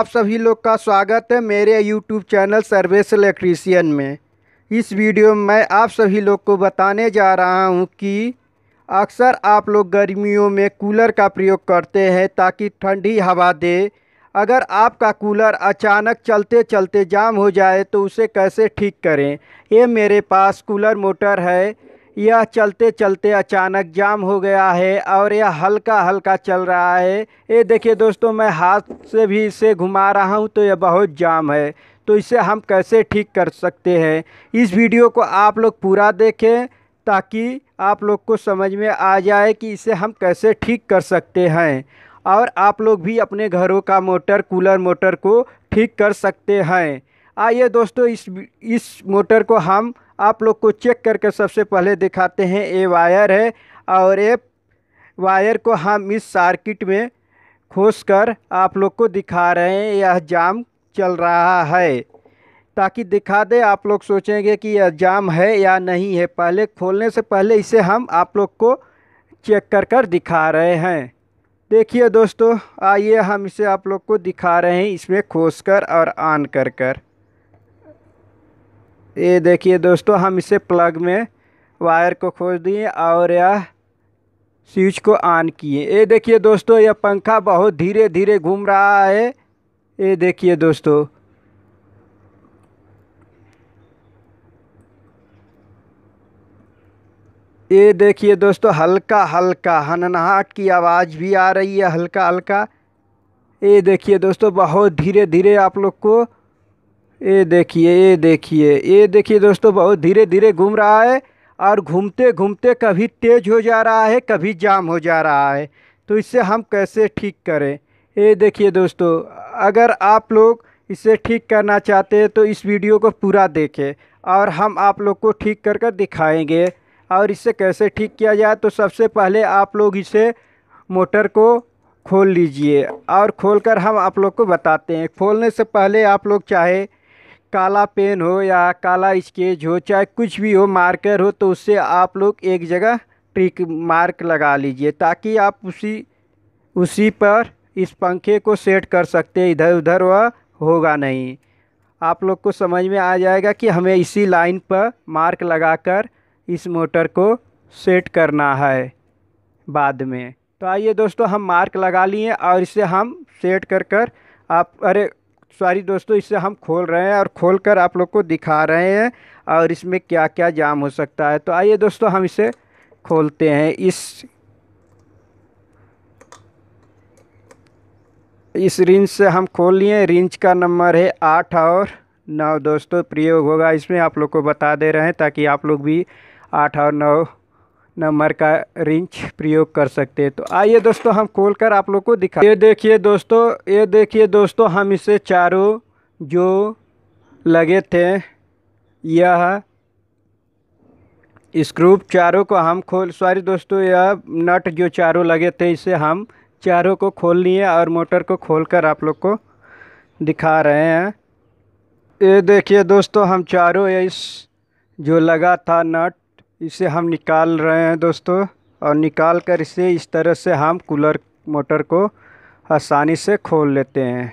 आप सभी लोग का स्वागत है मेरे यूट्यूब चैनल सर्विस इलेक्ट्रीशियन में इस वीडियो में मैं आप सभी लोग को बताने जा रहा हूं कि अक्सर आप लोग गर्मियों में कूलर का प्रयोग करते हैं ताकि ठंडी हवा दे अगर आपका कूलर अचानक चलते चलते जाम हो जाए तो उसे कैसे ठीक करें ये मेरे पास कूलर मोटर है यह चलते चलते अचानक जाम हो गया है और यह हल्का हल्का चल रहा है ये देखिए दोस्तों मैं हाथ से भी इसे घुमा रहा हूँ तो यह बहुत जाम है तो इसे हम कैसे ठीक कर सकते हैं इस वीडियो को आप लोग पूरा देखें ताकि आप लोग को समझ में आ जाए कि इसे हम कैसे ठीक कर सकते हैं और आप लोग भी अपने घरों का मोटर कूलर मोटर को ठीक कर सकते हैं आइए दोस्तों इस इस मोटर को हम आप लोग को चेक करके सबसे पहले दिखाते हैं ये वायर है और ये वायर को हम इस सर्किट में खोस कर आप लोग को दिखा रहे हैं यह जाम चल रहा है ताकि दिखा दे आप लोग सोचेंगे कि यह जाम है या नहीं है पहले खोलने से पहले इसे हम आप लोग को चेक कर कर दिखा रहे हैं देखिए दोस्तों आइए हम इसे आप लोग को दिखा रहे हैं इसमें खोस कर और आन कर कर ये देखिए दोस्तों हम इसे प्लग में वायर को खोज दिए और यह स्विच को ऑन किए ये देखिए दोस्तों यह पंखा बहुत धीरे धीरे घूम रहा है ये देखिए दोस्तों ये देखिए दोस्तों हल्का हल्का हननहाट की आवाज़ भी आ रही है हल्का हल्का ये देखिए दोस्तों बहुत धीरे धीरे आप लोग को ये देखिए ये देखिए ये देखिए दोस्तों बहुत धीरे धीरे घूम रहा है और घूमते घूमते कभी तेज़ हो जा रहा है कभी जाम हो जा रहा है तो इससे हम कैसे ठीक करें ये देखिए दोस्तों अगर आप लोग इसे ठीक करना चाहते हैं तो इस वीडियो को पूरा देखें और हम आप लोग को ठीक कर कर दिखाएँगे और इसे कैसे ठीक किया जाए तो सबसे पहले आप लोग इसे मोटर को खोल लीजिए और खोलकर हम आप लोग को बताते हैं खोलने से पहले आप लोग चाहे काला पेन हो या काला स्केच हो चाहे कुछ भी हो मार्कर हो तो उससे आप लोग एक जगह ट्रिक मार्क लगा लीजिए ताकि आप उसी उसी पर इस पंखे को सेट कर सकते हैं इधर उधर वह होगा नहीं आप लोग को समझ में आ जाएगा कि हमें इसी लाइन पर मार्क लगाकर इस मोटर को सेट करना है बाद में तो आइए दोस्तों हम मार्क लगा लिए और इसे हम सेट कर कर आप अरे सॉरी दोस्तों इसे हम खोल रहे हैं और खोल कर आप लोग को दिखा रहे हैं और इसमें क्या क्या जाम हो सकता है तो आइए दोस्तों हम इसे खोलते हैं इस इस रिंच से हम खोल लिए रिंच का नंबर है आठ और नौ दोस्तों प्रयोग होगा इसमें आप लोग को बता दे रहे हैं ताकि आप लोग भी आठ और नौ नंबर का रिंच प्रयोग कर सकते हैं तो आइए दोस्तों हम खोल कर आप लोग को दिखा ये देखिए दोस्तों ये देखिए दोस्तों हम इसे चारों जो लगे थे यह स्क्रू चारों को हम खोल सॉरी दोस्तों यह नट जो चारों लगे थे इसे हम चारों को खोल लिए और मोटर को खोल कर आप लोग को दिखा रहे हैं ये देखिए दोस्तों हम चारों इस जो लगा था नट इसे हम निकाल रहे हैं दोस्तों और निकाल कर इसे इस तरह से हम कूलर मोटर को आसानी से खोल लेते हैं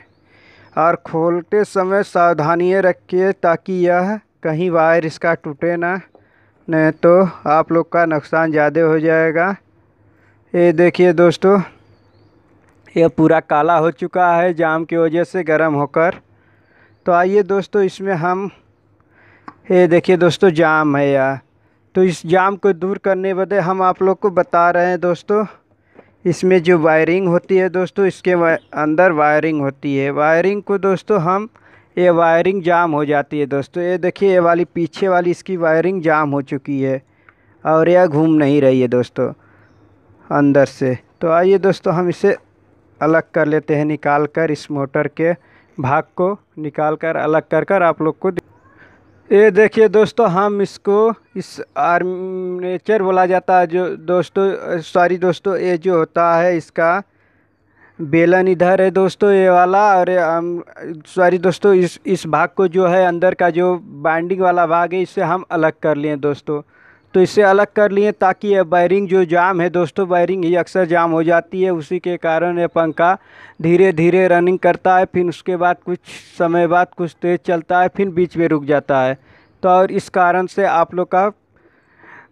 और खोलते समय सावधानियाँ रखिए ताकि यह कहीं वायर इसका टूटे ना नहीं तो आप लोग का नुकसान ज़्यादा हो जाएगा ये देखिए दोस्तों यह पूरा काला हो चुका है जाम की वजह से गर्म होकर तो आइए दोस्तों इसमें हम ये देखिए दोस्तों जाम है यह तो इस जाम को दूर करने बदे हम आप लोग को बता रहे हैं दोस्तों इसमें जो वायरिंग होती है दोस्तों इसके अंदर वायरिंग होती है वायरिंग को दोस्तों हम ये वायरिंग जाम हो जाती है दोस्तों ये देखिए ये वाली पीछे वाली इसकी वायरिंग जाम हो चुकी है और यह घूम नहीं रही है दोस्तों अंदर से तो आइए दोस्तों हम इसे अलग कर लेते हैं निकाल कर इस मोटर के भाग को निकाल कर अलग कर कर आप लोग को ये देखिए दोस्तों हम इसको इस आर्मीचर बोला जाता है जो दोस्तों सॉरी दोस्तों ये जो होता है इसका बेलन इधर है दोस्तों ये वाला और सॉरी दोस्तों इस इस भाग को जो है अंदर का जो बाइंडिंग वाला भाग है इससे हम अलग कर लिए दोस्तों तो इसे अलग कर लिए ताकि यह वायरिंग जो जाम है दोस्तों वायरिंग ही अक्सर जाम हो जाती है उसी के कारण यह पंखा धीरे धीरे रनिंग करता है फिर उसके बाद कुछ समय बाद कुछ तेज़ चलता है फिर बीच में रुक जाता है तो और इस कारण से आप लोग का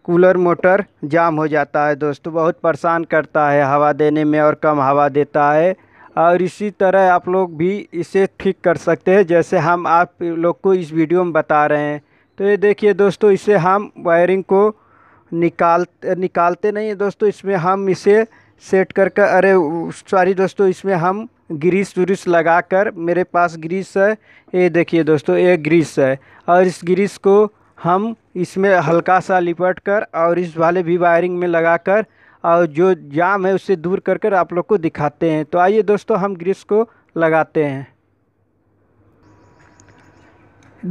कूलर मोटर जाम हो जाता है दोस्तों बहुत परेशान करता है हवा देने में और कम हवा देता है और इसी तरह आप लोग भी इसे ठीक कर सकते हैं जैसे हम आप लोग को इस वीडियो में बता रहे हैं तो ये देखिए दोस्तों इसे हम वायरिंग को निकाल निकालते नहीं है दोस्तों इसमें हम इसे सेट कर कर अरे सॉरी दोस्तों इसमें हम ग्रीस व्रीस लगा कर मेरे पास ग्रीस है ये देखिए दोस्तों ये ग्रीस है और इस ग्रीस को हम इसमें हल्का सा लिपट कर और इस वाले भी वायरिंग में लगा कर और जो जाम है उससे दूर कर कर आप लोग को दिखाते हैं तो आइए दोस्तों हम ग्रीस को लगाते हैं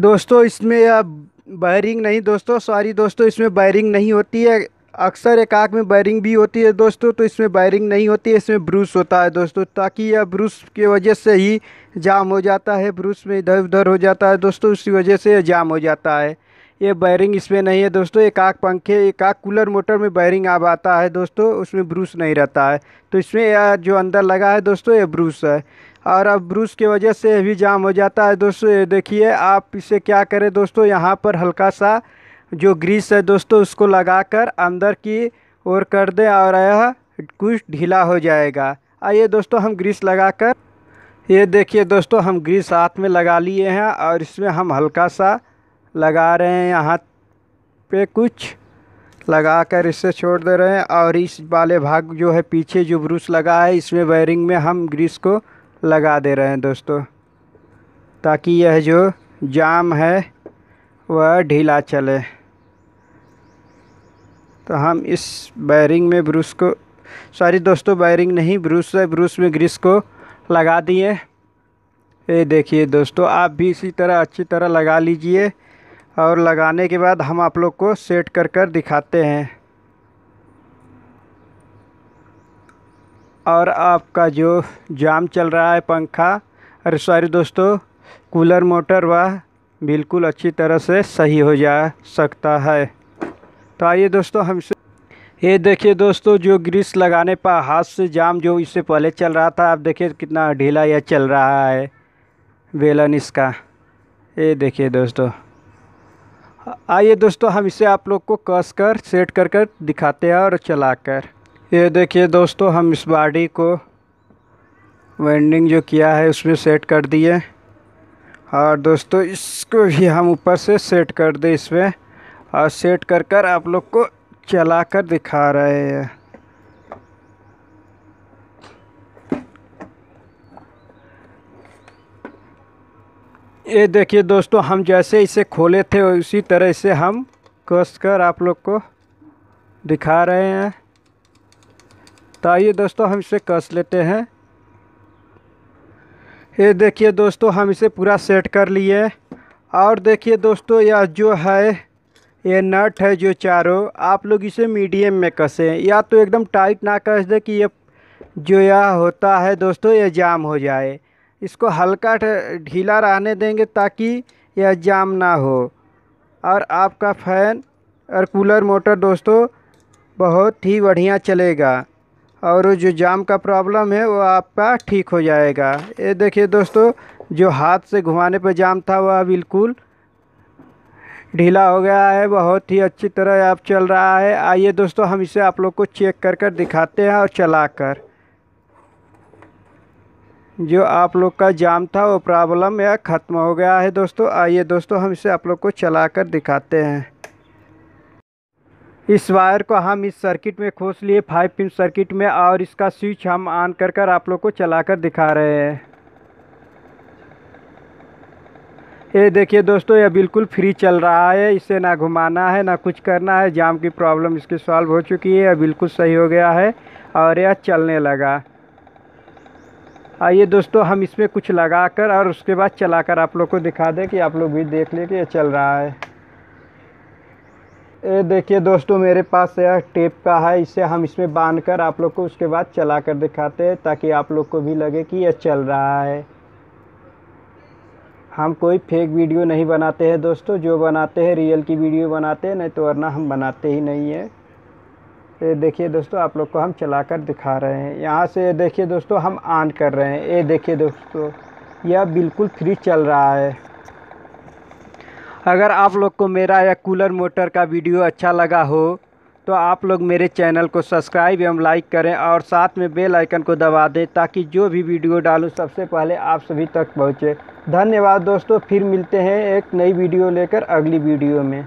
दोस्तों इसमें अब बैरिंग नहीं दोस्तों सॉरी दोस्तों इसमें बैरिंग नहीं होती है अक्सर एक आँख में बैरिंग भी होती है दोस्तों तो इसमें बैरिंग नहीं होती है इसमें ब्रूस होता है दोस्तों ताकि यह ब्रूस की वजह से ही जाम हो जाता है ब्रूस में इधर उधर हो जाता है दोस्तों उसी वजह से जाम हो जाता है ये बैरिंग इसमें नहीं है दोस्तों एक आँख पंखे एक आँख कूलर मोटर में बैरिंग अब आता है दोस्तों उसमें ब्रूस नहीं रहता है तो इसमें यह जो अंदर लगा है दोस्तों ये ब्रूस है और अब ब्रूस की वजह से भी जाम हो जाता है दोस्तों देखिए आप इसे क्या करें दोस्तों यहाँ पर हल्का सा जो ग्रीस है दोस्तों उसको लगाकर अंदर की ओर कर दें और यह कुछ ढीला हो जाएगा आइए दोस्तों हम ग्रीस लगाकर ये देखिए दोस्तों हम ग्रीस हाथ में लगा लिए हैं और इसमें हम हल्का सा लगा रहे हैं यहाँ पे कुछ लगा कर इसे छोड़ दे रहे हैं और इस वाले भाग जो है पीछे जो ब्रूस लगा है इसमें वायरिंग में हम ग्रीस को लगा दे रहे हैं दोस्तों ताकि यह जो जाम है वह ढीला चले तो हम इस बैरिंग में ब्रूस को सॉरी दोस्तों बैरिंग नहीं ब्रूस है ब्रूस में ग्रीस को लगा दिए ये देखिए दोस्तों आप भी इसी तरह अच्छी तरह लगा लीजिए और लगाने के बाद हम आप लोग को सेट कर कर दिखाते हैं और आपका जो जाम चल रहा है पंखा अरे सॉरी दोस्तों कूलर मोटर वह बिल्कुल अच्छी तरह से सही हो जा सकता है तो आइए दोस्तों हमसे ये देखिए दोस्तों जो ग्रीस लगाने पर हाथ से जाम जो इससे पहले चल रहा था आप देखिए कितना ढीला यह चल रहा है बेलन इसका ये देखिए दोस्तों आइए दोस्तों हम इसे आप लोग को कस कर सेट कर कर दिखाते हैं और चला कर ये देखिए दोस्तों हम इस बाड़ी को वेंडिंग जो किया है उसमें सेट कर दिए और दोस्तों इसको भी हम ऊपर से सेट कर दें इसमें और सेट कर कर आप लोग को चला कर दिखा रहे हैं ये देखिए दोस्तों हम जैसे इसे खोले थे उसी तरह से हम कस कर आप लोग को दिखा रहे हैं तो आइए दोस्तों हम इसे कस लेते हैं ये देखिए दोस्तों हम इसे पूरा सेट कर लिए और देखिए दोस्तों यह जो है ये नट है जो चारों आप लोग इसे मीडियम में कसें या तो एकदम टाइट ना कस दें कि ये जो यह होता है दोस्तों यह जाम हो जाए इसको हल्का ढीला रहने देंगे ताकि यह जाम ना हो और आपका फ़ैन और कूलर मोटर दोस्तों बहुत ही बढ़िया चलेगा और जो जाम का प्रॉब्लम है वो आपका ठीक हो जाएगा ये देखिए दोस्तों जो हाथ से घुमाने पर जाम था वह बिल्कुल ढीला हो गया है बहुत ही अच्छी तरह आप चल रहा है आइए दोस्तों हम इसे आप लोग को चेक कर कर दिखाते हैं और चला कर जो आप लोग का जाम था वो प्रॉब्लम या ख़त्म हो गया है दोस्तों आइए दोस्तों हम इसे आप लोग को चला कर दिखाते हैं इस वायर को हम इस सर्किट में खोस लिए फाइव पिन सर्किट में और इसका स्विच हम ऑन कर कर आप लोग को चला कर दिखा रहे हैं ये देखिए दोस्तों ये बिल्कुल फ्री चल रहा है इसे ना घुमाना है ना कुछ करना है जाम की प्रॉब्लम इसकी सॉल्व हो चुकी है यह बिल्कुल सही हो गया है और यह चलने लगा आइए दोस्तों हम इसमें कुछ लगा कर और उसके बाद चला कर आप लोग को दिखा दें कि आप लोग भी देख लें कि यह चल रहा है ये देखिए दोस्तों मेरे पास यह टेप का है इसे हम इसमें बांध कर आप लोग को उसके बाद चला कर दिखाते हैं ताकि आप लोग को भी लगे कि यह चल रहा है हम कोई फेक वीडियो नहीं बनाते हैं दोस्तों जो बनाते हैं रियल की वीडियो बनाते हैं नहीं तो वरना हम बनाते ही नहीं है ये देखिए दोस्तों आप लोग को हम चला कर दिखा रहे हैं यहाँ से देखिए दोस्तों हम ऑन कर रहे हैं ये देखिए दोस्तों यह बिल्कुल फ्री चल रहा है अगर आप लोग को मेरा यह कूलर मोटर का वीडियो अच्छा लगा हो तो आप लोग मेरे चैनल को सब्सक्राइब एवं लाइक करें और साथ में बेल आइकन को दबा दें ताकि जो भी वीडियो डालूं सबसे पहले आप सभी तक पहुंचे धन्यवाद दोस्तों फिर मिलते हैं एक नई वीडियो लेकर अगली वीडियो में